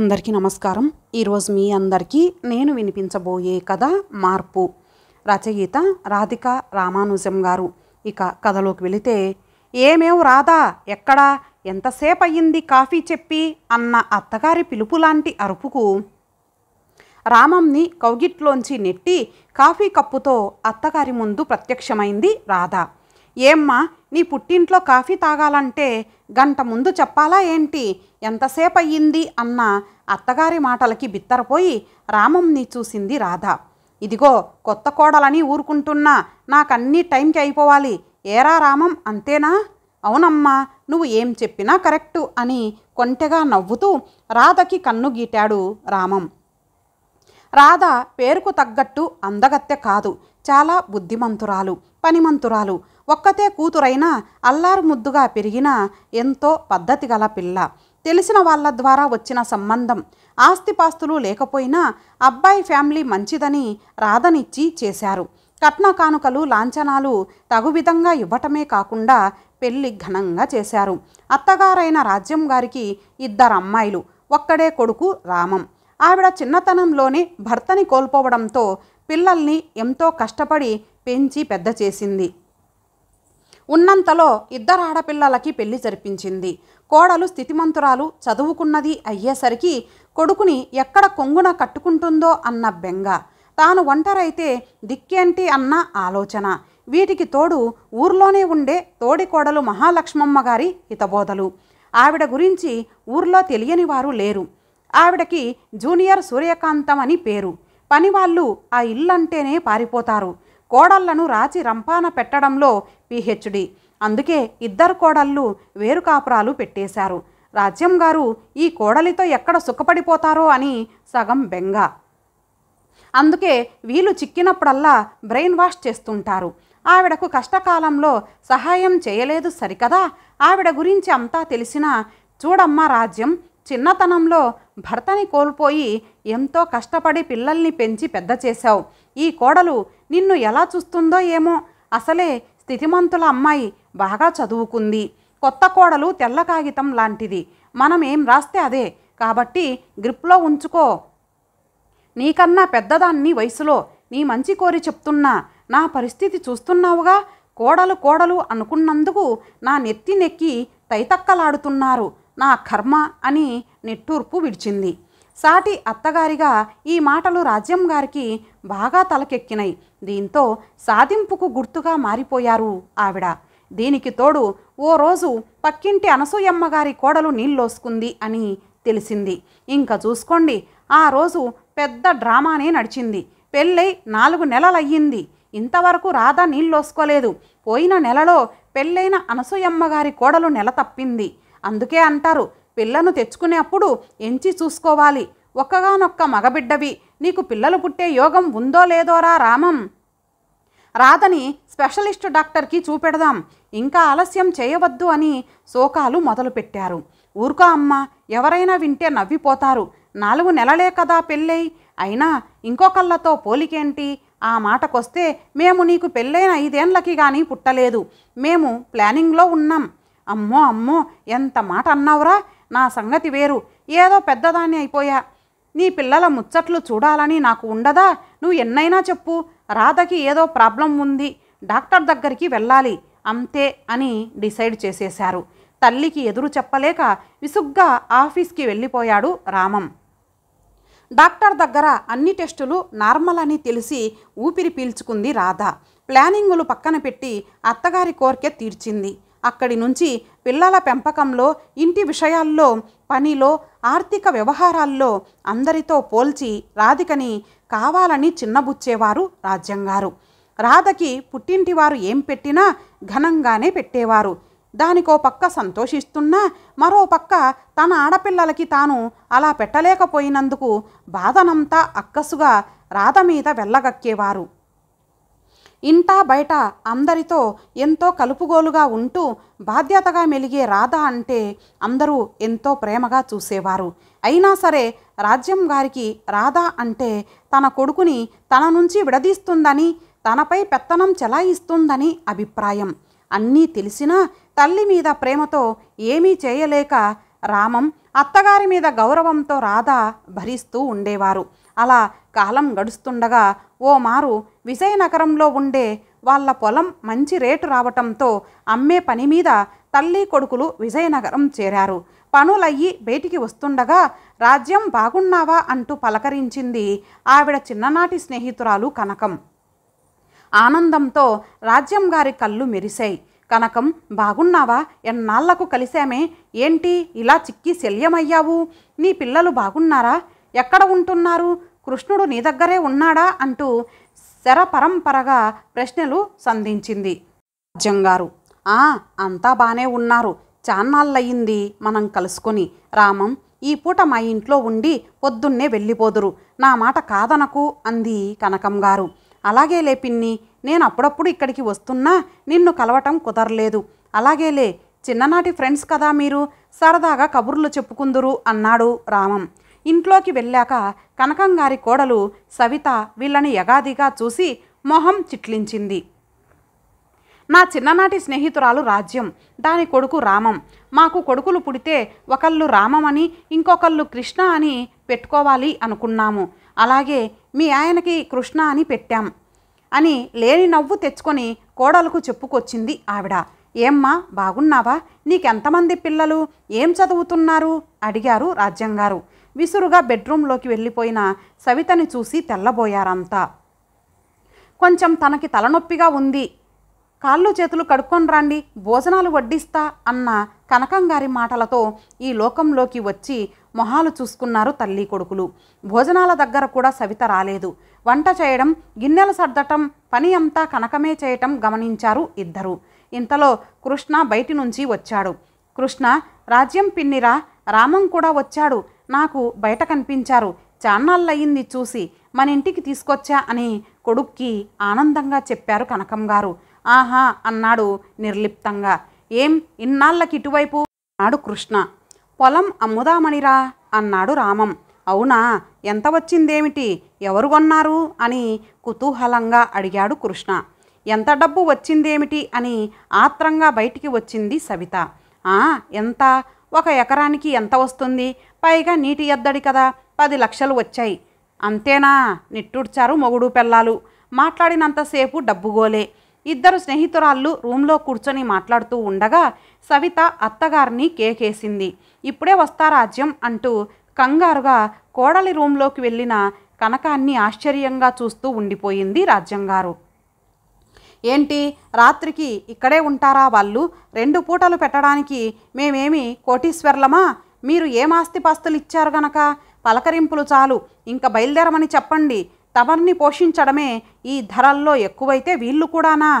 అందరికీ నమస్కారం ఈరోజు మీ అందరికీ నేను వినిపించబోయే కథ మార్పు రచయిత రాధిక రామానుజం గారు ఇక కథలోకి వెళితే ఏమేం రాధా ఎక్కడా ఎంతసేపు అయ్యింది కాఫీ చెప్పి అన్న అత్తగారి పిలుపు లాంటి అరుపుకు రామంని కౌగిట్లోంచి నెట్టి కాఫీ కప్పుతో అత్తగారి ముందు ప్రత్యక్షమైంది రాధా ఏమ్మా నీ పుట్టింట్లో కాఫీ తాగాలంటే గంట ముందు చెప్పాలా ఏంటి ఎంతసేపు అయ్యింది అన్న అత్తగారి మాటలకి బిత్తరపోయి రామంని చూసింది రాధ ఇదిగో కొత్త కోడలని ఊరుకుంటున్నా నాకన్నీ టైంకి అయిపోవాలి ఏరా రామం అంతేనా అవునమ్మా నువ్వు ఏం చెప్పినా కరెక్టు అని కొంటెగా నవ్వుతూ రాధకి కన్ను గీటాడు రామం రాధ పేరుకు తగ్గట్టు అందగత్తె కాదు చాలా బుద్ధిమంతురాలు పనిమంతురాలు ఒక్కతే కూతురైనా అల్లారు ముద్దుగా పెరిగిన ఎంతో పద్ధతి గల పిల్ల తెలిసిన వాళ్ళ ద్వారా వచ్చిన సంబంధం ఆస్తిపాస్తులు లేకపోయినా అబ్బాయి ఫ్యామిలీ మంచిదని రాధనిచ్చి చేశారు కట్న కానుకలు లాంఛనాలు తగు విధంగా ఇవ్వటమే కాకుండా పెళ్లి ఘనంగా చేశారు అత్తగారైన రాజ్యం గారికి ఇద్దరు అమ్మాయిలు ఒక్కడే కొడుకు రామం ఆవిడ చిన్నతనంలోనే భర్తని కోల్పోవడంతో పిల్లల్ని ఎంతో కష్టపడి పెంచి పెద్ద చేసింది ఉన్నంతలో ఇద్దరు ఆడపిల్లలకి పెళ్లి జరిపించింది కోడలు స్థితిమంతురాలు చదువుకున్నది అయ్యేసరికి కొడుకుని ఎక్కడ కొంగున కట్టుకుంటుందో అన్న బెంగ తాను ఒంటరైతే దిక్కేంటి అన్న ఆలోచన వీటికి తోడు ఊర్లోనే ఉండే తోడి కోడలు మహాలక్ష్మమ్మ గారి హితబోధలు ఆవిడ గురించి ఊర్లో తెలియని వారు లేరు ఆవిడకి జూనియర్ సూర్యకాంతం అని పేరు పనివాళ్ళు ఆ ఇల్లంటేనే పారిపోతారు కోడళ్లను రాచి రంపాన పెట్టడంలో పిహెచ్డి అందుకే ఇద్దరు కోడళ్ళు వేరు కాపురాలు పెట్టేశారు రాజ్యం గారు ఈ కోడలితో ఎక్కడ సుఖపడిపోతారో అని సగం బెంగ అందుకే వీలు చిక్కినప్పుడల్లా బ్రెయిన్ వాష్ చేస్తుంటారు ఆవిడకు కష్టకాలంలో సహాయం చేయలేదు సరికదా ఆవిడ గురించి అంతా తెలిసినా చూడమ్మా రాజ్యం చిన్నతనంలో భర్తని కోల్పోయి ఎంతో కష్టపడి పిల్లల్ని పెంచి పెద్ద చేశావు ఈ కోడలు నిన్ను ఎలా చూస్తుందో ఏమో అసలే స్థితిమంతుల అమ్మాయి బాగా చదువుకుంది కొత్త కోడలు తెల్ల కాగితం లాంటిది మనం ఏం రాస్తే అదే కాబట్టి గ్రిప్లో ఉంచుకో నీకన్నా పెద్దదాన్ని వయసులో నీ మంచి కోరి చెప్తున్నా నా పరిస్థితి చూస్తున్నావుగా కోడలు కోడలు అనుకున్నందుకు నా నెత్తి నెక్కి తైతక్కలాడుతున్నారు నా కర్మ అని నెట్టూర్పు విడిచింది సాటి అత్తగారిగా ఈ మాటలు రాజ్యం గారికి బాగా తలకెక్కినాయి దీంతో సాధింపుకు గుర్తుగా మారిపోయారు ఆవిడ దీనికి తోడు ఓ రోజు పక్కింటి అనసూయమ్మగారి కోడలు నీళ్ళోసుకుంది అని తెలిసింది ఇంకా చూసుకోండి ఆ రోజు పెద్ద డ్రామానే నడిచింది పెళ్ళై నాలుగు నెలలయ్యింది ఇంతవరకు రాధ నీళ్ళోసుకోలేదు పోయిన నెలలో పెళ్ళైన అనసూయమ్మగారి కోడలు నెల తప్పింది అందుకే అంటారు పిల్లను తెచ్చుకునేప్పుడు ఎంచి చూసుకోవాలి ఒక్కగానొక్క మగబిడ్డవి నీకు పిల్లలు పుట్టే యోగం ఉందో లేదోరా రామం రాధని స్పెషలిస్ట్ డాక్టర్కి చూపెడదాం ఇంకా ఆలస్యం చేయవద్దు అని శోకాలు మొదలుపెట్టారు ఊరుకో అమ్మ ఎవరైనా వింటే నవ్విపోతారు నాలుగు నెలలే కదా పెళ్ళై అయినా ఇంకొకళ్ళతో పోలికేంటి ఆ మాటకొస్తే మేము నీకు పెళ్ళైన ఐదేండ్లకి కానీ పుట్టలేదు మేము ప్లానింగ్లో ఉన్నాం అమ్మో అమ్మో ఎంత మాట అన్నావురా నా సంగతి వేరు ఏదో పెద్దదాన్ని అయిపోయా నీ పిల్లల ముచ్చట్లు చూడాలని నాకు ఉండదా నువ్వు ఎన్నైనా చెప్పు రాధకి ఏదో ప్రాబ్లం ఉంది డాక్టర్ దగ్గరికి వెళ్ళాలి అంతే అని డిసైడ్ చేసేశారు తల్లికి ఎదురు చెప్పలేక విసుగ్గా ఆఫీస్కి వెళ్ళిపోయాడు రామం డాక్టర్ దగ్గర అన్ని టెస్టులు నార్మల్ అని తెలిసి ఊపిరి పీల్చుకుంది రాధ ప్లానింగులు పక్కన పెట్టి అత్తగారి కోరికే తీర్చింది అక్కడి నుంచి పిల్లల పెంపకంలో ఇంటి విషయాల్లో పనిలో ఆర్థిక వ్యవహారాల్లో అందరితో పోల్చి రాధికని కావాలని చిన్నబుచ్చేవారు రాజ్యంగారు రాధకి పుట్టింటి వారు ఏం పెట్టినా ఘనంగానే పెట్టేవారు దానికో పక్క సంతోషిస్తున్నా మరో పక్క తన ఆడపిల్లలకి తాను అలా పెట్టలేకపోయినందుకు బాధనంతా అక్కసుగా రాధ మీద వెళ్ళగక్కేవారు ఇంటా బయట అందరితో ఎంతో కలుపుగోలుగా ఉంటూ బాధ్యతగా మెలిగే రాధ అంటే అందరూ ఎంతో ప్రేమగా చూసేవారు అయినా సరే రాజ్యం గారికి రాధ అంటే తన కొడుకుని తన నుంచి విడదీస్తుందని తనపై పెత్తనం చెలాయిస్తుందని అభిప్రాయం అన్నీ తెలిసినా తల్లి మీద ప్రేమతో ఏమీ చేయలేక రామం అత్తగారి మీద గౌరవంతో రాధ భరిస్తూ ఉండేవారు అలా కాలం గడుస్తుండగా ఓ మారు విజయనగరంలో ఉండే వాళ్ళ పొలం మంచి రేటు రావటంతో అమ్మే పని మీద తల్లి కొడుకులు విజయనగరం చేరారు పనులయ్యి బయటికి వస్తుండగా రాజ్యం బాగున్నావా అంటూ పలకరించింది ఆవిడ చిన్ననాటి స్నేహితురాలు కనకం ఆనందంతో రాజ్యం గారి కళ్ళు మెరిశాయి కనకం బాగున్నావా ఎన్నాళ్లకు కలిశామే ఏంటి ఇలా చిక్కి శల్యమయ్యావు నీ పిల్లలు బాగున్నారా ఎక్కడ ఉంటున్నారు కృష్ణుడు నీ దగ్గరే ఉన్నాడా అంటూ శరపరంపరగా ప్రశ్నలు సంధించింది జంగారు ఆ అంతా బాగానే ఉన్నారు చాన్నాళ్ళయ్యింది మనం కలుసుకొని రామం ఈ పూట మా ఇంట్లో ఉండి పొద్దున్నే వెళ్ళిపోదురు నా మాట కాదనకు అంది కనకం గారు లే పిన్ని నేను అప్పుడప్పుడు ఇక్కడికి వస్తున్నా నిన్ను కలవటం కుదరలేదు అలాగేలే చిన్ననాటి ఫ్రెండ్స్ కదా మీరు సరదాగా కబుర్లు చెప్పుకుందురు అన్నాడు రామం ఇంట్లోకి వెళ్ళాక కనకంగారి కోడలు సవిత వీళ్ళని యగాదిగా చూసి మొహం చిట్లించింది నా చిన్ననాటి స్నేహితురాలు రాజ్యం దాని కొడుకు రామం మాకు కొడుకులు పుడితే ఒకళ్ళు రామం అని ఇంకొకళ్ళు కృష్ణ అని పెట్టుకోవాలి అనుకున్నాము అలాగే మీ ఆయనకి కృష్ణ అని పెట్టాం అని లేని నవ్వు తెచ్చుకొని కోడలకు చెప్పుకొచ్చింది ఆవిడ ఏమ్మా బాగున్నావా నీకెంతమంది పిల్లలు ఏం చదువుతున్నారు అడిగారు రాజ్యంగారు విసురుగా బెడ్రూంలోకి వెళ్ళిపోయిన సవితని చూసి తెల్లబోయారంతా కొంచెం తనకి తలనొప్పిగా ఉంది కాళ్ళు చేతులు కడుక్కొని రండి భోజనాలు వడ్డిస్తా అన్న కనకంగారి మాటలతో ఈ లోకంలోకి వచ్చి మొహాలు చూసుకున్నారు తల్లి కొడుకులు భోజనాల దగ్గర కూడా సవిత రాలేదు వంట చేయడం గిన్నెలు సర్దటం పని అంతా కనకమే చేయటం గమనించారు ఇద్దరు ఇంతలో కృష్ణ బయటి నుంచి వచ్చాడు కృష్ణ రాజ్యం పిన్నిరా రామం కూడా వచ్చాడు నాకు బయట కనిపించారు చాన్నాళ్ళయ్యింది చూసి మన ఇంటికి తీసుకొచ్చా అని కొడుక్కి ఆనందంగా చెప్పారు కనకం గారు ఆహా అన్నాడు నిర్లిప్తంగా ఏం ఇన్నాళ్ళకి ఇటువైపు అన్నాడు కృష్ణ పొలం అమ్ముదామణిరా అన్నాడు రామం అవునా ఎంత వచ్చిందేమిటి ఎవరు కొన్నారు అని కుతూహలంగా అడిగాడు కృష్ణ ఎంత డబ్బు వచ్చిందేమిటి అని ఆత్రంగా బయటికి వచ్చింది సవిత ఎంత ఒక ఎకరానికి ఎంత వస్తుంది పైగా నీటి ఎద్దడి కదా పది లక్షలు వచ్చాయి అంతేనా నిట్టూడ్చారు మొగుడు పెళ్ళాలు మాట్లాడినంతసేపు డబ్బుగోలే ఇద్దరు స్నేహితురాళ్ళు రూమ్లో కూర్చొని మాట్లాడుతూ ఉండగా సవిత అత్తగారిని కేకేసింది ఇప్పుడే వస్తా రాజ్యం అంటూ కంగారుగా కోడలి రూంలోకి వెళ్ళిన కనకాన్ని ఆశ్చర్యంగా చూస్తూ ఉండిపోయింది రాజ్యంగారు ఏంటి రాత్రికి ఇక్కడే ఉంటారా వాళ్ళు రెండు పూటలు పెట్టడానికి మేమేమి కోటీశ్వర్లమా మీరు ఏం ఆస్తిపాస్తులు ఇచ్చారు గనక పలకరింపులు చాలు ఇంకా బయలుదేరమని చెప్పండి తమర్ని పోషించడమే ఈ ధరల్లో ఎక్కువైతే వీళ్ళు కూడానా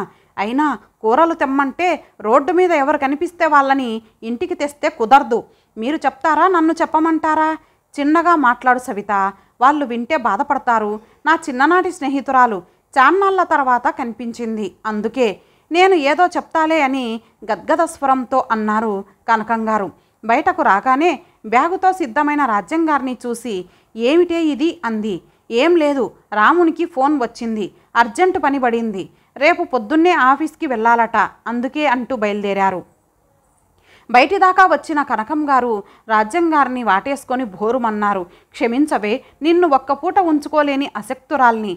అయినా కూరలు తెమ్మంటే రోడ్డు మీద ఎవరు కనిపిస్తే వాళ్ళని ఇంటికి తెస్తే కుదరదు మీరు చెప్తారా నన్ను చెప్పమంటారా చిన్నగా మాట్లాడు సవిత వాళ్ళు వింటే బాధపడతారు నా చిన్ననాటి స్నేహితురాలు చాన్నాళ్ళ తర్వాత కనిపించింది అందుకే నేను ఏదో చెప్తాలే అని గద్గద స్వరంతో అన్నారు కనకంగారు బయటకు రాగానే బ్యాగుతో సిద్ధమైన రాజ్యం గారిని చూసి ఏమిటే ఇది అంది ఏం లేదు రామునికి ఫోన్ వచ్చింది అర్జెంటు పని పడింది రేపు పొద్దున్నే ఆఫీస్కి వెళ్ళాలట అందుకే అంటూ బయలుదేరారు బయటి దాకా వచ్చిన కనకం గారు రాజ్యం గారిని వాటేసుకొని భోరుమన్నారు క్షమించవే నిన్ను ఒక్కపూట ఉంచుకోలేని అశక్తురాల్ని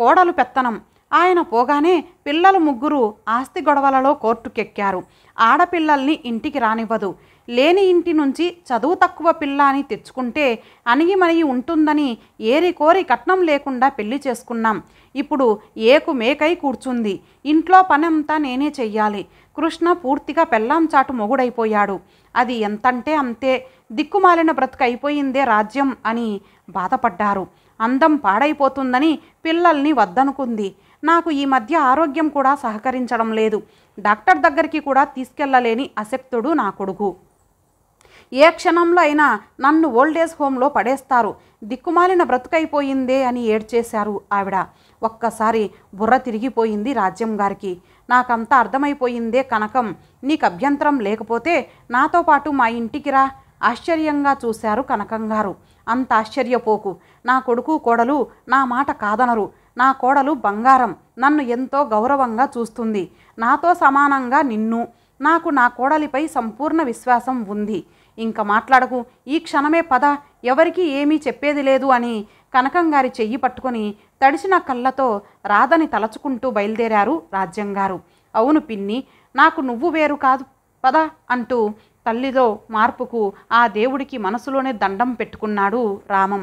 కోడలు పెత్తనం ఆయన పోగానే పిల్లలు ముగ్గురు ఆస్తి గొడవలలో కోర్టుకెక్కారు ఆడపిల్లల్ని ఇంటికి రానివ్వదు లేని ఇంటి నుంచి చదువు తక్కువ పిల్ల అని తెచ్చుకుంటే మణిగి ఉంటుందని ఏరి కోరి కట్నం లేకుండా పెళ్లి చేసుకున్నాం ఇప్పుడు ఏకు మేకై కూర్చుంది ఇంట్లో పనంతా నేనే చెయ్యాలి కృష్ణ పూర్తిగా పెళ్ళాం చాటు మొగుడైపోయాడు అది ఎంతంటే అంతే దిక్కుమాలిన బ్రతుకు అయిపోయిందే రాజ్యం అని బాధపడ్డారు అందం పాడైపోతుందని పిల్లల్ని వద్దనుకుంది నాకు ఈ మధ్య ఆరోగ్యం కూడా సహకరించడం లేదు డాక్టర్ దగ్గరికి కూడా తీసుకెళ్లలేని అశక్తుడు నా కొడుకు ఏ క్షణంలో అయినా నన్ను ఓల్డేజ్ హోంలో పడేస్తారు దిక్కుమాలిన బ్రతుకైపోయిందే అని ఏడ్చేశారు ఆవిడ ఒక్కసారి బుర్ర తిరిగిపోయింది రాజ్యం గారికి నాకంతా అర్థమైపోయిందే కనకం నీకు అభ్యంతరం లేకపోతే నాతో పాటు మా ఇంటికి రా ఆశ్చర్యంగా చూశారు కనకం గారు అంత ఆశ్చర్యపోకు నా కొడుకు కోడలు నా మాట కాదనరు నా కోడలు బంగారం నన్ను ఎంతో గౌరవంగా చూస్తుంది నాతో సమానంగా నిన్ను నాకు నా కోడలిపై సంపూర్ణ విశ్వాసం ఉంది ఇంకా మాట్లాడకు ఈ క్షణమే పద ఎవరికి ఏమీ చెప్పేది లేదు అని కనకంగారి చెయ్యి పట్టుకొని తడిసిన కళ్ళతో రాధని తలచుకుంటూ బయలుదేరారు రాజ్యంగారు అవును పిన్ని నాకు నువ్వు వేరు కాదు పద అంటూ తల్లిలో మార్పుకు ఆ దేవుడికి మనసులోనే దండం పెట్టుకున్నాడు రామం